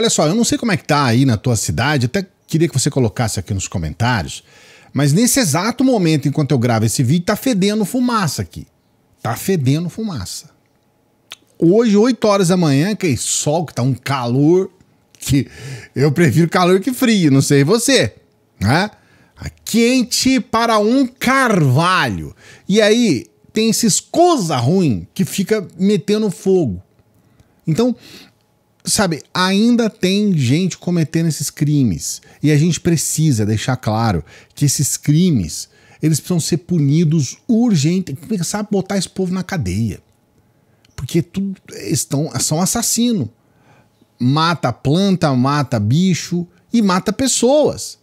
Olha só, eu não sei como é que tá aí na tua cidade, até queria que você colocasse aqui nos comentários, mas nesse exato momento enquanto eu gravo esse vídeo, tá fedendo fumaça aqui. Tá fedendo fumaça. Hoje, 8 horas da manhã, que é sol, que tá um calor, que eu prefiro calor que frio, não sei você, né? Tá quente para um carvalho. E aí, tem esses coisa ruim que fica metendo fogo. Então, sabe, ainda tem gente cometendo esses crimes. E a gente precisa deixar claro que esses crimes, eles precisam ser punidos urgente, tem que começar a botar esse povo na cadeia. Porque tudo estão são assassino. Mata planta, mata bicho e mata pessoas.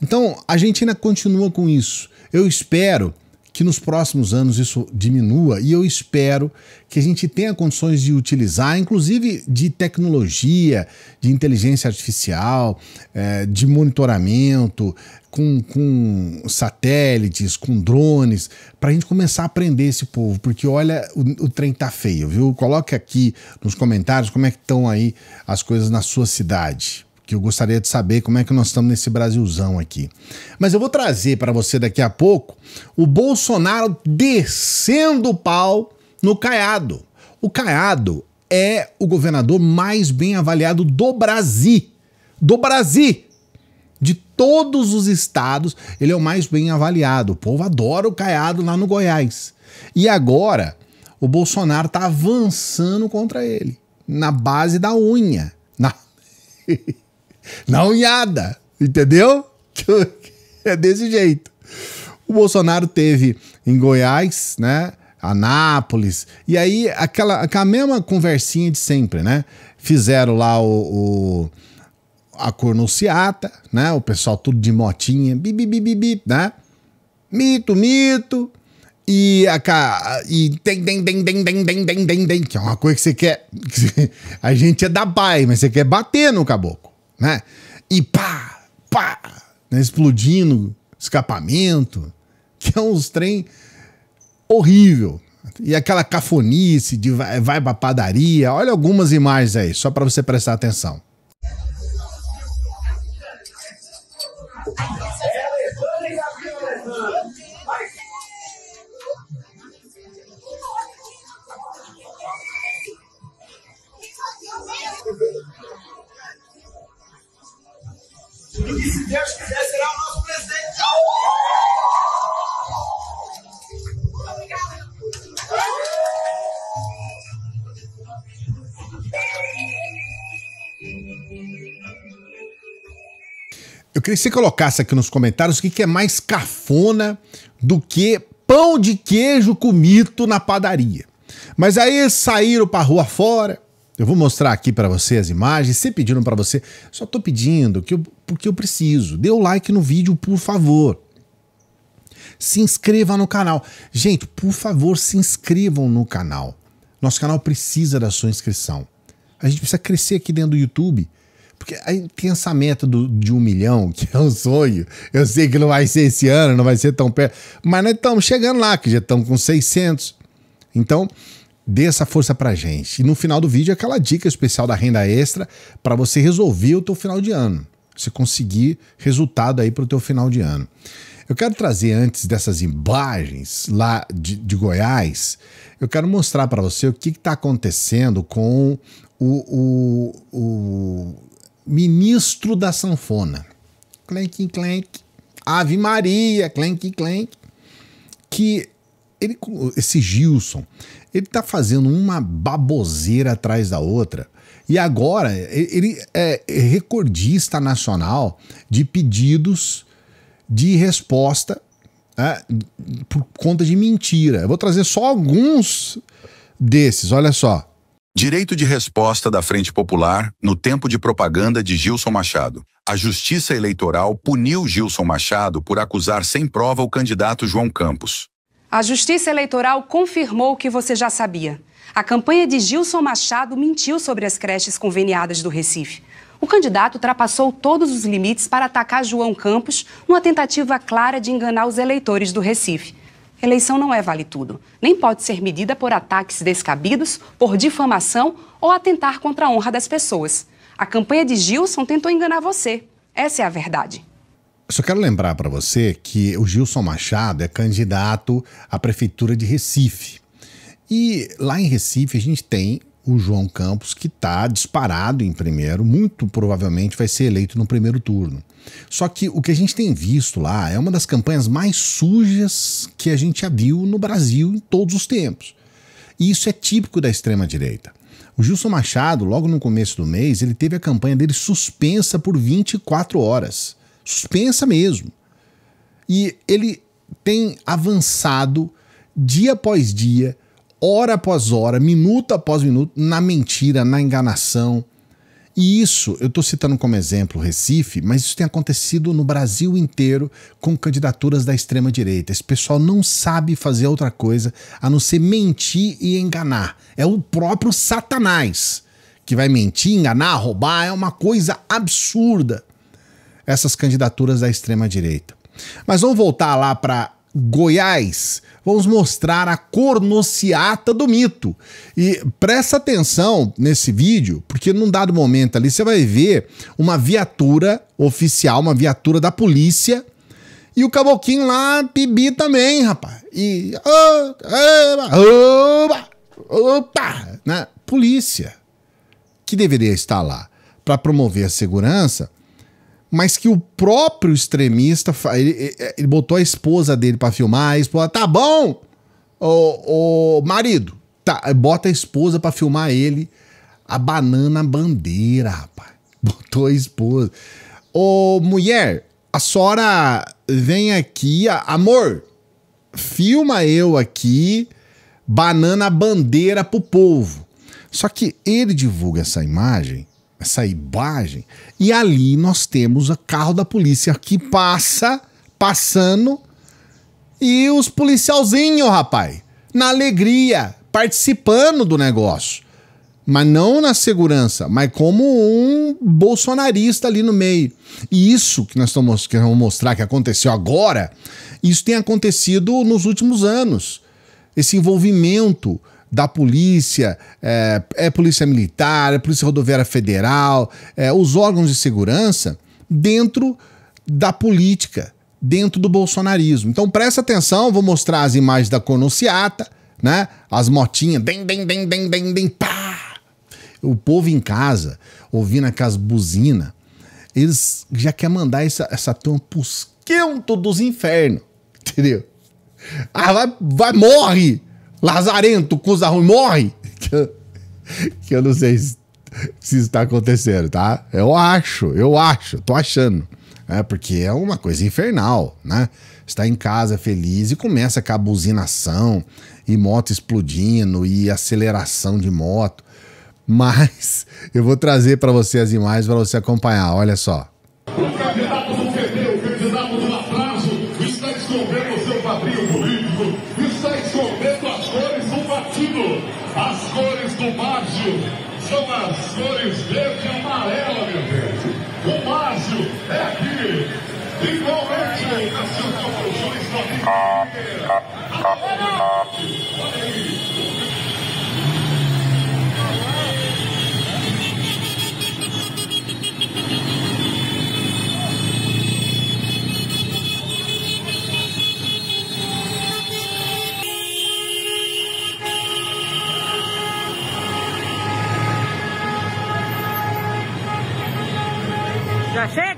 Então, a gente ainda continua com isso. Eu espero que nos próximos anos isso diminua e eu espero que a gente tenha condições de utilizar, inclusive de tecnologia, de inteligência artificial, é, de monitoramento, com, com, satélites, com drones, para a gente começar a aprender esse povo, porque olha, o, o, trem tá feio, viu? Coloque aqui nos comentários como é que estão aí as coisas na sua cidade que eu gostaria de saber como é que nós estamos nesse Brasilzão aqui. Mas eu vou trazer para você daqui a pouco o Bolsonaro descendo o pau no Caiado. O Caiado é o governador mais bem avaliado do Brasil. Do Brasil! De todos os estados, ele é o mais bem avaliado. O povo adora o Caiado lá no Goiás. E agora, o Bolsonaro está avançando contra ele, na base da unha. Na... na unhada, entendeu? É desse jeito. O Bolsonaro teve em Goiás, né? Anápolis. E aí, aquela, aquela mesma conversinha de sempre, né? Fizeram lá o, o a cornuciata, né? O pessoal tudo de motinha, bibi, bibi, bi, né? Mito, mito. E a e tem, tem, tem, tem, tem, tem, tem, tem, tem, que é uma coisa que você quer. Que você, a gente é da pai, mas você quer bater no caboclo né? E pá, pá, né? explodindo escapamento, que é uns trem horrível. E aquela cafonice de vai, vai pra padaria. Olha algumas imagens aí, só para você prestar atenção. se Deus quiser, será o nosso presidente. Eu queria que você colocasse aqui nos comentários o que, é mais cafona do que pão de queijo comido na padaria. Mas aí saíram para rua fora. Eu vou mostrar aqui para você as imagens. Se pediram para você, só estou pedindo que o porque eu preciso. Dê o like no vídeo, por favor. Se inscreva no canal. Gente, por favor, se inscrevam no canal. Nosso canal precisa da sua inscrição. A gente precisa crescer aqui dentro do YouTube. Porque aí tem essa meta do, de um milhão, que é um sonho. Eu sei que não vai ser esse ano, não vai ser tão perto. Mas nós estamos chegando lá, que já estamos com 600. Então, dê essa força pra gente. E no final do vídeo, aquela dica especial da renda extra para você resolver o teu final de ano você conseguir resultado aí para o teu final de ano. Eu quero trazer antes dessas imagens lá de, de Goiás, eu quero mostrar para você o que está acontecendo com o, o, o, ministro da sanfona. Clank, clank. Ave Maria, clank, clank. Que ele, esse Gilson, ele está fazendo uma baboseira atrás da outra e agora, ele é recordista nacional de pedidos de resposta né, por conta de mentira. Eu vou trazer só alguns desses, olha só. Direito de resposta da Frente Popular no tempo de propaganda de Gilson Machado. A Justiça Eleitoral puniu Gilson Machado por acusar sem prova o candidato João Campos. A Justiça Eleitoral confirmou o que você já sabia. A campanha de Gilson Machado mentiu sobre as creches conveniadas do Recife. O candidato ultrapassou todos os limites para atacar João Campos numa tentativa clara de enganar os eleitores do Recife. Eleição não é vale tudo, nem pode ser medida por ataques descabidos, por difamação ou atentar contra a honra das pessoas. A campanha de Gilson tentou enganar você. Essa é a verdade. Só quero lembrar para você que o Gilson Machado é candidato à prefeitura de Recife. E lá em Recife a gente tem o João Campos, que está disparado em primeiro, muito provavelmente vai ser eleito no primeiro turno. Só que o que a gente tem visto lá é uma das campanhas mais sujas que a gente já viu no Brasil em todos os tempos. E isso é típico da extrema-direita. O Gilson Machado, logo no começo do mês, ele teve a campanha dele suspensa por 24 horas suspensa mesmo. E ele tem avançado dia após dia, hora após hora, minuto após minuto, na mentira, na enganação. E isso, eu estou citando como exemplo Recife, mas isso tem acontecido no Brasil inteiro com candidaturas da extrema-direita. Esse pessoal não sabe fazer outra coisa a não ser mentir e enganar. É o próprio Satanás que vai mentir, enganar, roubar, é uma coisa absurda essas candidaturas da extrema-direita. Mas vamos voltar lá para Goiás, vamos mostrar a cornociata do mito. E presta atenção nesse vídeo, porque num dado momento ali você vai ver uma viatura oficial, uma viatura da polícia, e o caboclinho lá, pibi também, rapaz. E. Opa! opa né? Polícia, que deveria estar lá para promover a segurança, mas que o próprio extremista ele, ele botou a esposa dele para filmar, a esposa, tá bom, o, o marido, tá, bota a esposa para filmar ele, a banana bandeira, rapaz, botou a esposa, ô mulher, a senhora vem aqui, amor, filma eu aqui, banana bandeira pro povo. Só que ele divulga essa imagem essa imagem. E ali nós temos o carro da polícia que passa, passando, e os policialzinhos, rapaz, na alegria, participando do negócio. Mas não na segurança, mas como um bolsonarista ali no meio. E isso que nós estamos querendo mostrar que aconteceu agora, isso tem acontecido nos últimos anos. Esse envolvimento da polícia, é, é polícia militar, é polícia rodoviária federal, é, os órgãos de segurança dentro da política, dentro do bolsonarismo. Então presta atenção, vou mostrar as imagens da Conunciata, né? As motinhas, dem, dem, dem, dem, dem, dem, pá! O povo em casa, ouvindo aquelas buzinas, eles já quer mandar essa, essa turma pros quentos dos infernos, entendeu? Ah, vai, vai, morre! Lazarento, cusa ruim, morre! Que eu, que eu não sei se, se isso tá acontecendo, tá? Eu acho, eu acho, tô achando. É, porque é uma coisa infernal, né? Está em casa feliz e começa com a buzinação e moto explodindo e aceleração de moto. Mas eu vou trazer para você as imagens para você acompanhar. Olha só. já chega!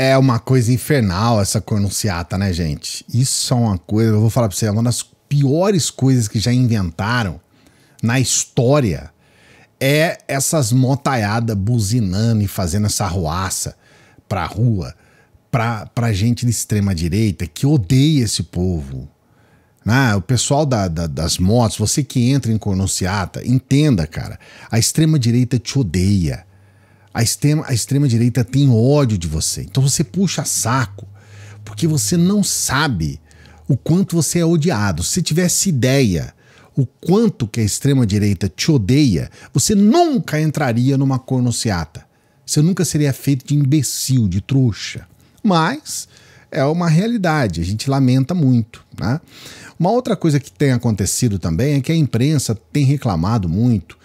É uma coisa infernal essa cornunciata, né, gente? Isso é uma coisa, eu vou falar pra você, é uma das piores coisas que já inventaram na história é essas motaiadas buzinando e fazendo essa roaça pra rua, pra, pra gente de extrema direita que odeia esse povo. Ah, o pessoal da, da, das motos, você que entra em cornunciata, entenda, cara, a extrema direita te odeia. A extrema, a extrema direita tem ódio de você. Então você puxa saco, porque você não sabe o quanto você é odiado. Se tivesse ideia o quanto que a extrema direita te odeia, você nunca entraria numa cornociata. Você nunca seria feito de imbecil, de trouxa. Mas é uma realidade, a gente lamenta muito. Né? Uma outra coisa que tem acontecido também é que a imprensa tem reclamado muito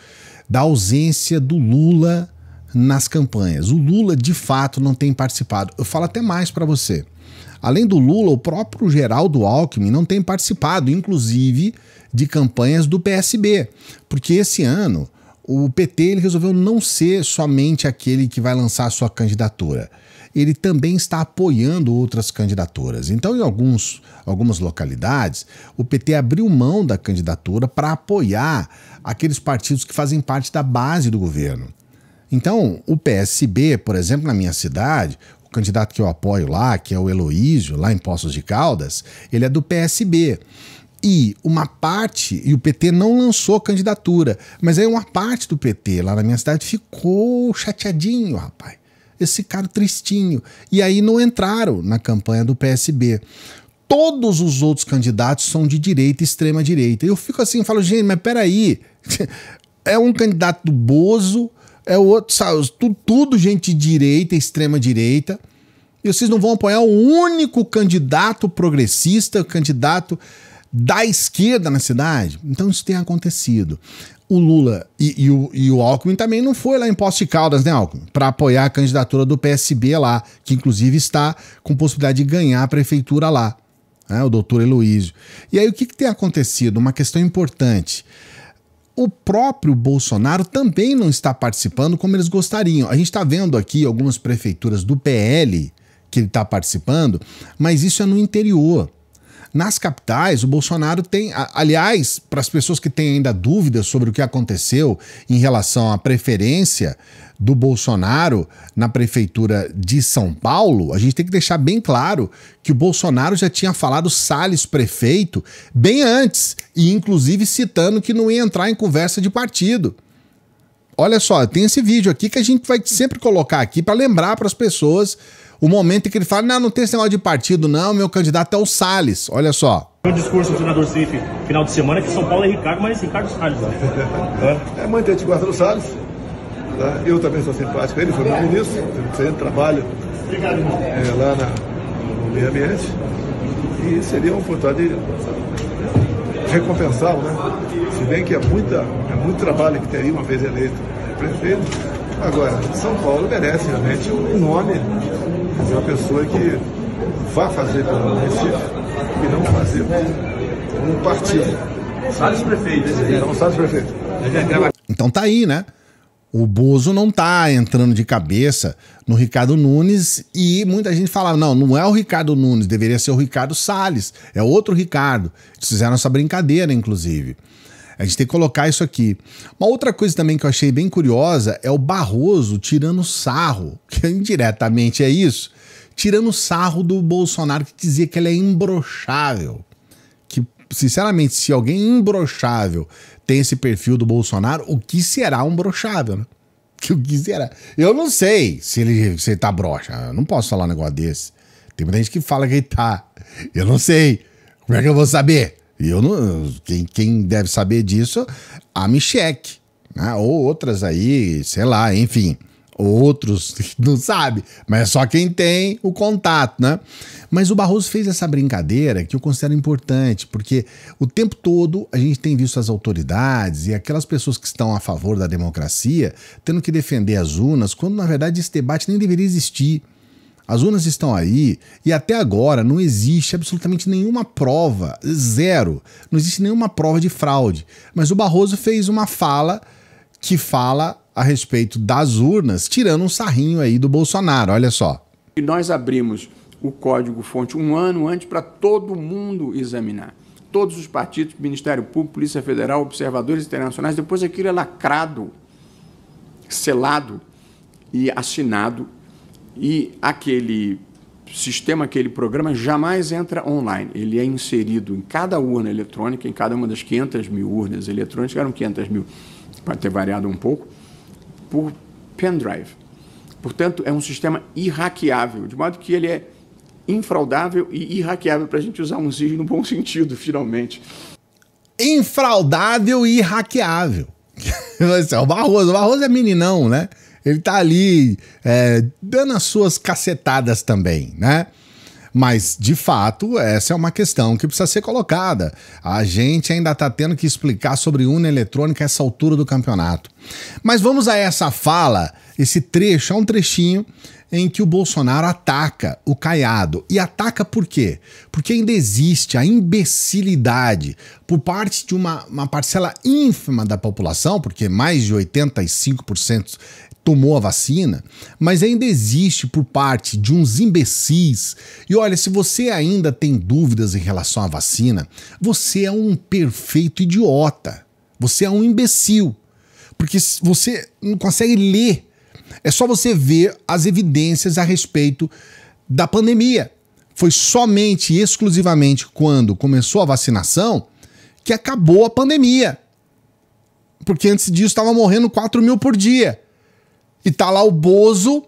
da ausência do Lula nas campanhas. O Lula, de fato, não tem participado. Eu falo até mais para você. Além do Lula, o próprio Geraldo Alckmin não tem participado, inclusive, de campanhas do PSB, porque esse ano o PT ele resolveu não ser somente aquele que vai lançar a sua candidatura. Ele também está apoiando outras candidaturas. Então, em alguns, algumas localidades, o PT abriu mão da candidatura para apoiar aqueles partidos que fazem parte da base do governo. Então, o PSB, por exemplo, na minha cidade, o candidato que eu apoio lá, que é o Heloísio, lá em Poços de Caldas, ele é do PSB e uma parte, e o PT não lançou candidatura, mas aí uma parte do PT lá na minha cidade ficou chateadinho, rapaz. Esse cara tristinho. E aí não entraram na campanha do PSB. Todos os outros candidatos são de direita e extrema direita. Eu fico assim, falo, gente, mas peraí. É um candidato do Bozo, é o outro, sabe? Tudo, tudo gente direita, extrema direita. E vocês não vão apoiar o único candidato progressista, candidato da esquerda na cidade? Então isso tem acontecido. O Lula e, e, o, e o Alckmin também não foi lá em Posse de Caldas, né, Alckmin? Para apoiar a candidatura do PSB lá, que inclusive está com possibilidade de ganhar a prefeitura lá, né, o doutor Heloísio. E aí o que, que tem acontecido? Uma questão importante o próprio Bolsonaro também não está participando como eles gostariam. A gente está vendo aqui algumas prefeituras do PL que ele está participando, mas isso é no interior. Nas capitais, o Bolsonaro tem. Aliás, para as pessoas que têm ainda dúvidas sobre o que aconteceu em relação à preferência do Bolsonaro na prefeitura de São Paulo, a gente tem que deixar bem claro que o Bolsonaro já tinha falado Salles prefeito bem antes, e inclusive citando que não ia entrar em conversa de partido. Olha só, tem esse vídeo aqui que a gente vai sempre colocar aqui para lembrar para as pessoas o momento em que ele fala: não, não tem esse negócio de partido, não, meu candidato é o Salles. Olha só. O discurso do senador Cif final de semana é que São Paulo é Ricardo, mas é Ricardo Salles. Né? É, é mãe, te guarda o Salles. Tá? Eu também sou simpático ele, foi meu ministro, eu trabalho é, lá na, no meio ambiente. E seria uma oportunidade recompensá-lo, né? Se bem que é, muita, é muito trabalho que teria uma vez eleito prefeito. Agora, São Paulo merece realmente um nome de uma pessoa que vá fazer pelo município e não fazer um partido. Salles prefeito. Então, Salles prefeito. Então tá aí, né? O Bozo não tá entrando de cabeça no Ricardo Nunes e muita gente fala: não, não é o Ricardo Nunes, deveria ser o Ricardo Salles, é outro Ricardo. Eles fizeram essa brincadeira, inclusive. A gente tem que colocar isso aqui. Uma outra coisa também que eu achei bem curiosa é o Barroso tirando sarro, que indiretamente é isso, tirando sarro do Bolsonaro que dizia que ele é imbrochável. Que, sinceramente, se alguém é imbrochável tem esse perfil do Bolsonaro, o que será um brochável, né? Que o que será? Eu não sei se ele, se ele tá broxa. Eu não posso falar um negócio desse. Tem muita gente que fala que ele tá. Eu não sei. Como é que eu vou saber? Eu não, quem, quem deve saber disso, a Michek, né? Ou outras aí, sei lá, enfim. Outros não sabe, mas é só quem tem o contato, né? Mas o Barroso fez essa brincadeira que eu considero importante, porque o tempo todo a gente tem visto as autoridades e aquelas pessoas que estão a favor da democracia tendo que defender as urnas, quando na verdade esse debate nem deveria existir. As urnas estão aí e até agora não existe absolutamente nenhuma prova, zero. Não existe nenhuma prova de fraude. Mas o Barroso fez uma fala que fala a respeito das urnas, tirando um sarrinho aí do Bolsonaro. Olha só. E nós abrimos o código-fonte um ano antes para todo mundo examinar. Todos os partidos, Ministério Público, Polícia Federal, observadores internacionais, depois aquilo é lacrado, selado e assinado. E aquele sistema, aquele programa jamais entra online. Ele é inserido em cada urna eletrônica, em cada uma das 500 mil urnas eletrônicas, eram 500 mil, pode ter variado um pouco, por pendrive. Portanto, é um sistema irraqueável, de modo que ele é infraudável e irraqueável para a gente usar um SIG no bom sentido, finalmente. Infraudável e irraqueável. o Barroso, o Barroso é meninão, né? Ele tá ali é, dando as suas cacetadas também, né? Mas, de fato, essa é uma questão que precisa ser colocada. A gente ainda está tendo que explicar sobre urna eletrônica essa altura do campeonato. Mas vamos a essa fala, esse trecho, é um trechinho em que o Bolsonaro ataca o Caiado. E ataca por quê? Porque ainda existe a imbecilidade por parte de uma, uma parcela ínfima da população, porque mais de 85% tomou a vacina, mas ainda existe por parte de uns imbecis. E olha, se você ainda tem dúvidas em relação à vacina, você é um perfeito idiota. Você é um imbecil. Porque você não consegue ler. É só você ver as evidências a respeito da pandemia. Foi somente e exclusivamente quando começou a vacinação que acabou a pandemia. Porque antes disso estava morrendo 4 mil por dia. E tá lá o Bozo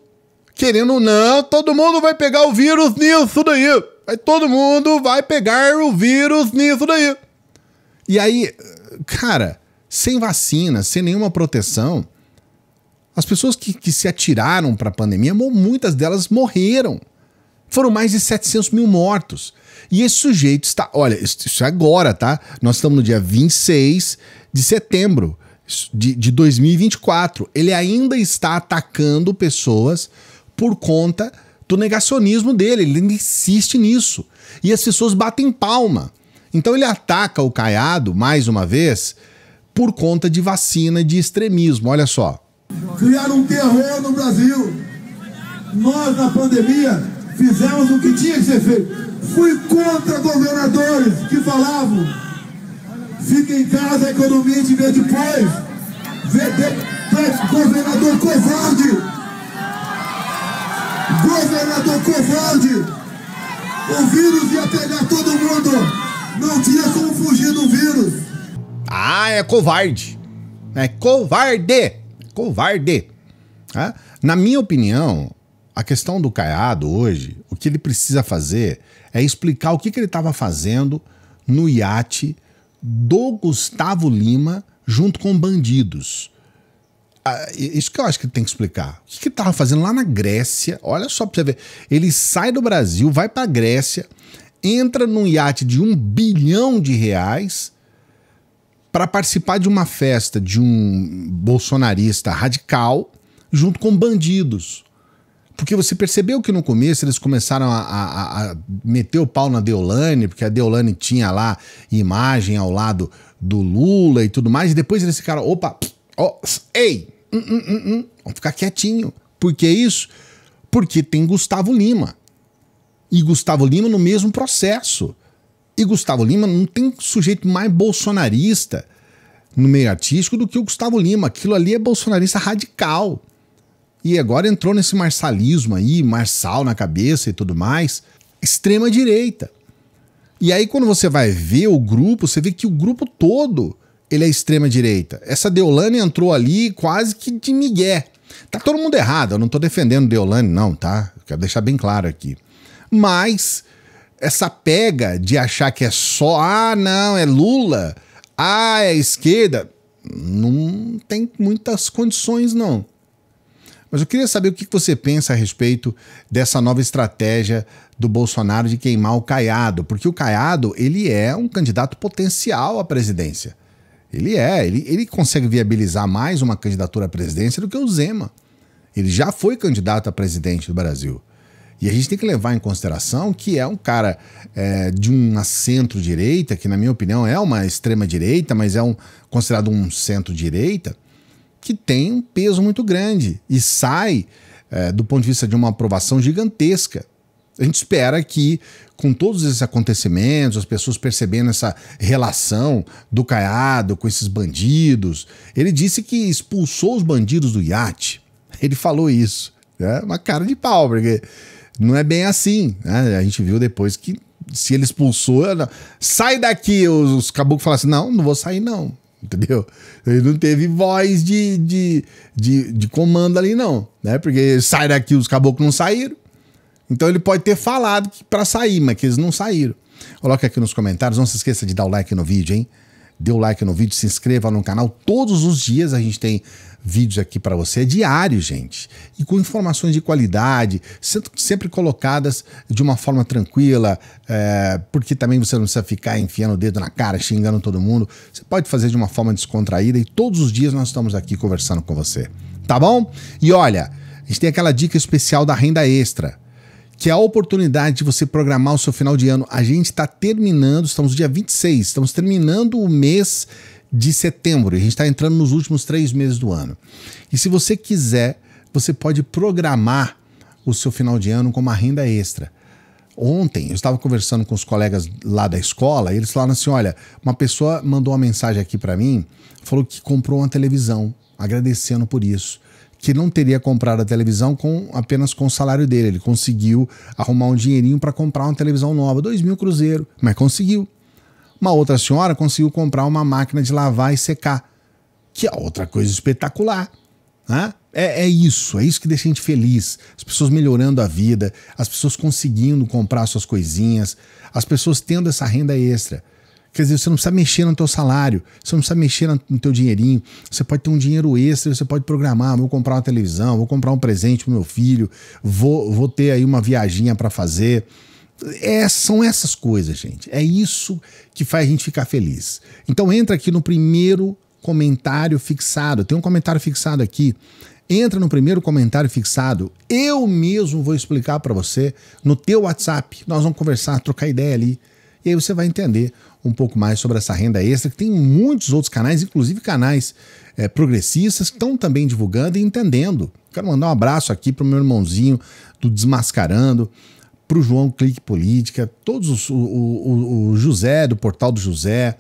querendo, não, todo mundo vai pegar o vírus nisso daí. Aí todo mundo vai pegar o vírus nisso daí. E aí, cara, sem vacina, sem nenhuma proteção, as pessoas que, que se atiraram para a pandemia, muitas delas morreram. Foram mais de 700 mil mortos. E esse sujeito está. Olha, isso é agora, tá? Nós estamos no dia 26 de setembro de, de 2024, ele ainda está atacando pessoas por conta do negacionismo dele. Ele insiste nisso. E as pessoas batem palma. Então ele ataca o Caiado, mais uma vez, por conta de vacina de extremismo. Olha só. Criaram um terror no Brasil. Nós, na pandemia, fizemos o que tinha que ser feito. Fui contra governadores que falavam Fica em casa, a economia te vê depois. governador covarde. Governador covarde. O vírus ia pegar todo mundo. Não tinha como fugir do vírus. Ah, é covarde. É covarde. Covarde. Ah, na minha opinião, a questão do Caiado hoje, o que ele precisa fazer é explicar o que, que ele estava fazendo no iate do Gustavo Lima junto com bandidos. Ah, isso que eu acho que tem que explicar. O que, que tava fazendo lá na Grécia? Olha só para você ver. Ele sai do Brasil, vai para a Grécia, entra num iate de um bilhão de reais para participar de uma festa de um bolsonarista radical junto com bandidos. Porque você percebeu que no começo eles começaram a, a, a, meter o pau na Deolane, porque a Deolane tinha lá imagem ao lado do Lula e tudo mais, e depois eles ficaram, opa, ó, oh, ei, hum, hum, hum, hum, vamos ficar quietinho. Por que isso? Porque tem Gustavo Lima. E Gustavo Lima no mesmo processo. E Gustavo Lima não tem sujeito mais bolsonarista no meio artístico do que o Gustavo Lima. Aquilo ali é bolsonarista radical e agora entrou nesse marcialismo aí, marçal na cabeça e tudo mais, extrema direita. E aí quando você vai ver o grupo, você vê que o grupo todo ele é extrema direita. Essa Deolane entrou ali quase que de migué. Tá todo mundo errado, eu não tô defendendo Deolane não, tá? Quero deixar bem claro aqui. Mas essa pega de achar que é só, ah, não, é Lula, ah, é esquerda, não tem muitas condições não. Mas eu queria saber o que você pensa a respeito dessa nova estratégia do Bolsonaro de queimar o Caiado, porque o Caiado ele é um candidato potencial à presidência. Ele é, ele, ele consegue viabilizar mais uma candidatura à presidência do que o Zema. Ele já foi candidato a presidente do Brasil. E a gente tem que levar em consideração que é um cara é, de uma centro-direita, que na minha opinião é uma extrema-direita, mas é um considerado um centro-direita, que tem um peso muito grande e sai é, do ponto de vista de uma aprovação gigantesca. A gente espera que, com todos esses acontecimentos, as pessoas percebendo essa relação do Caiado com esses bandidos. Ele disse que expulsou os bandidos do iate. Ele falou isso. É uma cara de pau, porque não é bem assim. Né? A gente viu depois que se ele expulsou, sai daqui. Os, os caboclos falaram assim: não, não vou sair, não entendeu? Ele não teve voz de, de, de, de comando ali, não, né? Porque sai daqui, os caboclos não saíram. Então ele pode ter falado para sair, mas que eles não saíram. Coloca aqui nos comentários, não se esqueça de dar o like no vídeo, hein? dê o like no vídeo, se inscreva no canal. Todos os dias a gente tem vídeos aqui para você, é diário, gente, e com informações de qualidade, sempre colocadas de uma forma tranquila, é, porque também você não precisa ficar enfiando o dedo na cara, xingando todo mundo. Você pode fazer de uma forma descontraída e todos os dias nós estamos aqui conversando com você, tá bom? E olha, a gente tem aquela dica especial da renda extra que é a oportunidade de você programar o seu final de ano. A gente está terminando, estamos no dia 26, estamos terminando o mês de setembro. A gente está entrando nos últimos três meses do ano. E se você quiser, você pode programar o seu final de ano com uma renda extra. Ontem eu estava conversando com os colegas lá da escola e eles falaram assim: olha, uma pessoa mandou uma mensagem aqui para mim, falou que comprou uma televisão, agradecendo por isso que não teria comprado a televisão com apenas com o salário dele. Ele conseguiu arrumar um dinheirinho para comprar uma televisão nova, dois mil cruzeiro, mas conseguiu. Uma outra senhora conseguiu comprar uma máquina de lavar e secar, que é outra coisa espetacular. Né? É, é, isso, é isso que deixa a gente feliz. As pessoas melhorando a vida, as pessoas conseguindo comprar suas coisinhas, as pessoas tendo essa renda extra. Quer dizer, você não precisa mexer no teu salário, você não precisa mexer no teu dinheirinho, você pode ter um dinheiro extra, você pode programar, ah, vou comprar uma televisão, vou comprar um presente pro meu filho, vou, vou ter aí uma viaginha para fazer. É, são essas coisas, gente. É isso que faz a gente ficar feliz. Então entra aqui no primeiro comentário fixado. Tem um comentário fixado aqui. Entra no primeiro comentário fixado. Eu mesmo vou explicar para você no teu WhatsApp. Nós vamos conversar, trocar ideia ali e aí você vai entender um pouco mais sobre essa renda extra, que tem muitos outros canais, inclusive canais é, progressistas, que estão também divulgando e entendendo. Quero mandar um abraço aqui para o meu irmãozinho do Desmascarando, para o João Clique Política, todos os, o, o, o José do Portal do José,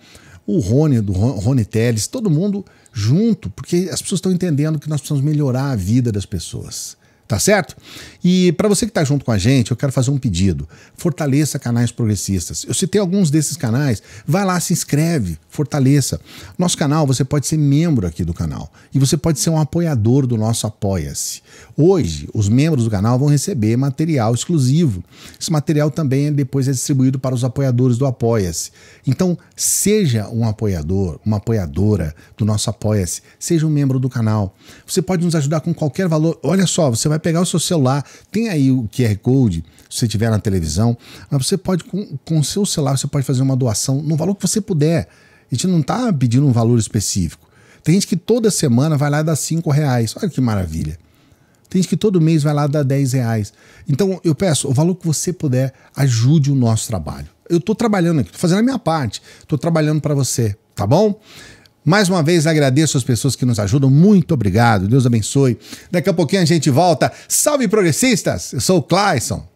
o Rony, do Rony Teles, todo mundo junto, porque as pessoas estão entendendo que nós precisamos melhorar a vida das pessoas tá certo? E para você que está junto com a gente, eu quero fazer um pedido. Fortaleça canais progressistas. Eu citei alguns desses canais. Vai lá, se inscreve, fortaleça. Nosso canal, você pode ser membro aqui do canal e você pode ser um apoiador do nosso Apoia-se. Hoje, os membros do canal vão receber material exclusivo. Esse material também é depois é distribuído para os apoiadores do Apoia-se. Então, seja um apoiador, uma apoiadora do nosso Apoia-se, seja um membro do canal. Você pode nos ajudar com qualquer valor. Olha só, você vai vai pegar o seu celular, tem aí o QR Code, se você tiver na televisão, você pode, com, com o seu celular, você pode fazer uma doação no valor que você puder. A gente não está pedindo um valor específico. Tem gente que toda semana vai lá dar cinco 5 reais. Olha que maravilha. Tem gente que todo mês vai lá dar 10 reais. Então, eu peço, o valor que você puder, ajude o nosso trabalho. Eu estou trabalhando aqui, estou fazendo a minha parte, estou trabalhando para você, tá bom? Mais uma vez agradeço as pessoas que nos ajudam. Muito obrigado. Deus abençoe. Daqui a pouquinho a gente volta. Salve progressistas! Eu sou o Clayson.